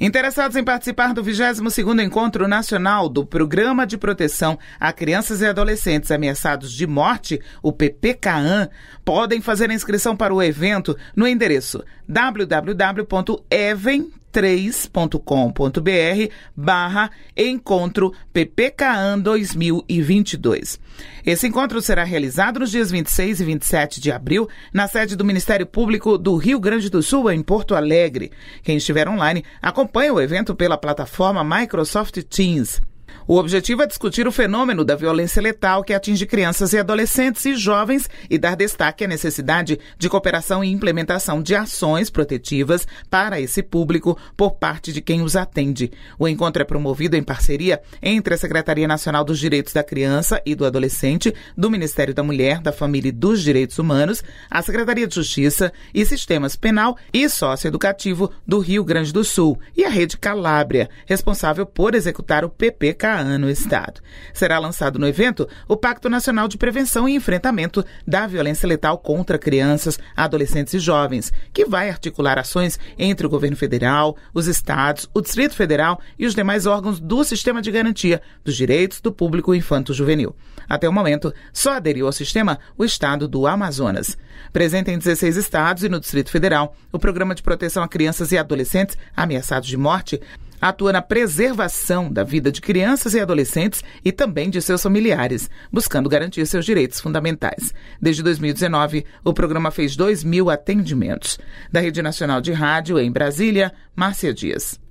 Interessados em participar do 22º Encontro Nacional do Programa de Proteção a Crianças e Adolescentes Ameaçados de Morte, o PPKAN, podem fazer a inscrição para o evento no endereço www.even 3.com.br barra Encontro PPKAN 2022. Esse encontro será realizado nos dias 26 e 27 de abril na sede do Ministério Público do Rio Grande do Sul, em Porto Alegre. Quem estiver online acompanha o evento pela plataforma Microsoft Teams. O objetivo é discutir o fenômeno da violência letal que atinge crianças e adolescentes e jovens e dar destaque à necessidade de cooperação e implementação de ações protetivas para esse público por parte de quem os atende. O encontro é promovido em parceria entre a Secretaria Nacional dos Direitos da Criança e do Adolescente, do Ministério da Mulher, da Família e dos Direitos Humanos, a Secretaria de Justiça e Sistemas Penal e Socioeducativo do Rio Grande do Sul e a Rede Calábria, responsável por executar o PP PKA no Estado. Será lançado no evento o Pacto Nacional de Prevenção e Enfrentamento da Violência Letal contra Crianças, Adolescentes e Jovens, que vai articular ações entre o governo federal, os estados, o Distrito Federal e os demais órgãos do Sistema de Garantia dos Direitos do Público Infanto-Juvenil. Até o momento, só aderiu ao sistema o estado do Amazonas. Presente em 16 estados e no Distrito Federal, o Programa de Proteção a Crianças e Adolescentes Ameaçados de Morte atua na preservação da vida de crianças e adolescentes e também de seus familiares, buscando garantir seus direitos fundamentais. Desde 2019, o programa fez 2 mil atendimentos. Da Rede Nacional de Rádio, em Brasília, Márcia Dias.